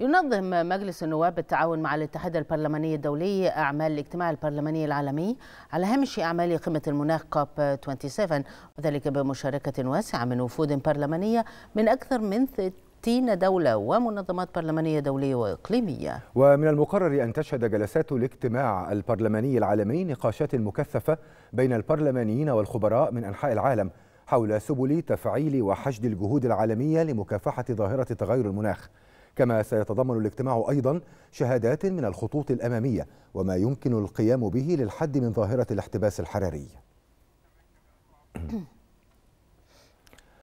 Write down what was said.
ينظم مجلس النواب بالتعاون مع الاتحاد البرلماني الدولي أعمال الاجتماع البرلماني العالمي على هامش أعمال قمة المناخ كوب 27 وذلك بمشاركة واسعة من وفود برلمانية من أكثر من 60 دولة ومنظمات برلمانية دولية وإقليمية ومن المقرر أن تشهد جلسات الاجتماع البرلماني العالمي نقاشات مكثفة بين البرلمانيين والخبراء من أنحاء العالم حول سبل تفعيل وحشد الجهود العالمية لمكافحة ظاهرة تغير المناخ كما سيتضمن الاجتماع أيضا شهادات من الخطوط الأمامية وما يمكن القيام به للحد من ظاهرة الاحتباس الحراري